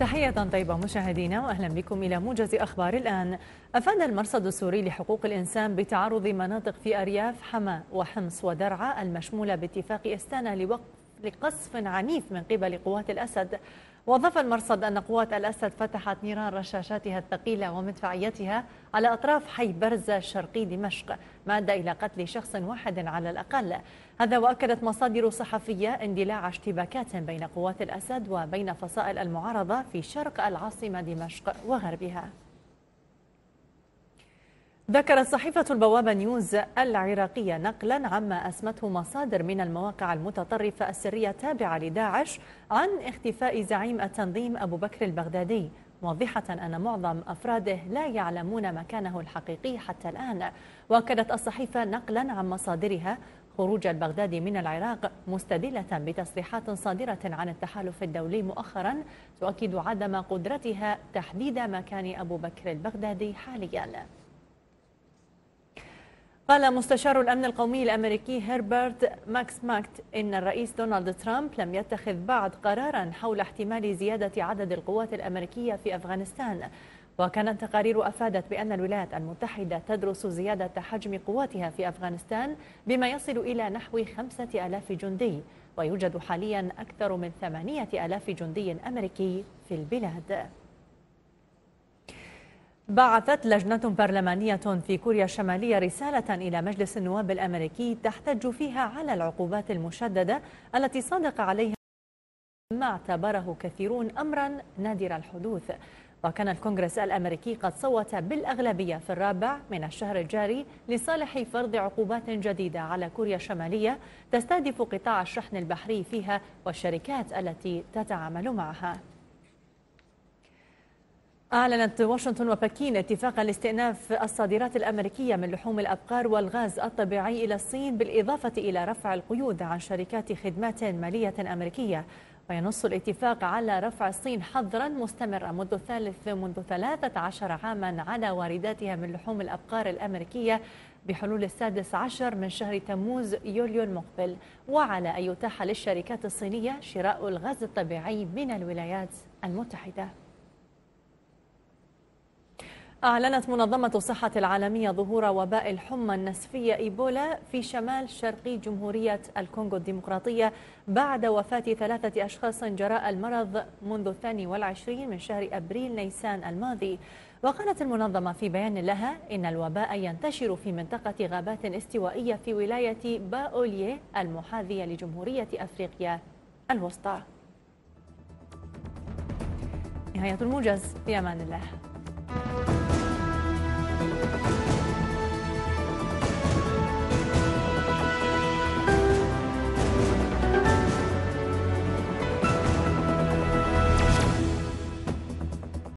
تحية طيبة مشاهدينا وأهلا بكم إلى موجز أخبار الآن أفاد المرصد السوري لحقوق الإنسان بتعرض مناطق في أرياف حما وحمص ودرعا المشمولة باتفاق استانا لوقف لقصف عنيف من قبل قوات الأسد واضاف المرصد أن قوات الأسد فتحت نيران رشاشاتها الثقيلة ومدفعيتها على أطراف حي برزة شرقي دمشق ما أدى إلى قتل شخص واحد على الأقل هذا وأكدت مصادر صحفية اندلاع اشتباكات بين قوات الأسد وبين فصائل المعارضة في شرق العاصمة دمشق وغربها ذكرت صحيفة البوابة نيوز العراقية نقلا عما أسمته مصادر من المواقع المتطرفة السرية التابعة لداعش عن اختفاء زعيم التنظيم أبو بكر البغدادي موضحة أن معظم أفراده لا يعلمون مكانه الحقيقي حتى الآن وأكدت الصحيفة نقلا عن مصادرها خروج البغدادي من العراق مستدلة بتصريحات صادرة عن التحالف الدولي مؤخرا تؤكد عدم قدرتها تحديد مكان أبو بكر البغدادي حاليا قال مستشار الأمن القومي الأمريكي هربرت ماكس ماكت إن الرئيس دونالد ترامب لم يتخذ بعد قرارا حول احتمال زيادة عدد القوات الأمريكية في أفغانستان وكانت تقارير أفادت بأن الولايات المتحدة تدرس زيادة حجم قواتها في أفغانستان بما يصل إلى نحو خمسة ألاف جندي ويوجد حاليا أكثر من ثمانية ألاف جندي أمريكي في البلاد بعثت لجنة برلمانية في كوريا الشمالية رسالة إلى مجلس النواب الأمريكي تحتج فيها على العقوبات المشددة التي صادق عليها ما اعتبره كثيرون أمرا نادر الحدوث وكان الكونغرس الأمريكي قد صوت بالأغلبية في الرابع من الشهر الجاري لصالح فرض عقوبات جديدة على كوريا الشمالية تستهدف قطاع الشحن البحري فيها والشركات التي تتعامل معها أعلنت واشنطن وبكين اتفاقا لاستئناف الصادرات الأمريكية من لحوم الأبقار والغاز الطبيعي إلى الصين بالإضافة إلى رفع القيود عن شركات خدمات مالية أمريكية وينص الاتفاق على رفع الصين حظرا مستمرا منذ الثالث منذ 13 عاما على وارداتها من لحوم الأبقار الأمريكية بحلول السادس عشر من شهر تموز يوليو المقبل وعلى أن يتاح للشركات الصينية شراء الغاز الطبيعي من الولايات المتحدة أعلنت منظمة الصحة العالمية ظهور وباء الحمى النسفية إيبولا في شمال شرقي جمهورية الكونغو الديمقراطية بعد وفاة ثلاثة أشخاص جراء المرض منذ الثاني والعشرين من شهر أبريل نيسان الماضي وقالت المنظمة في بيان لها إن الوباء ينتشر في منطقة غابات استوائية في ولاية باوليه المحاذية لجمهورية أفريقيا الوسطى نهاية الموجز في أمان الله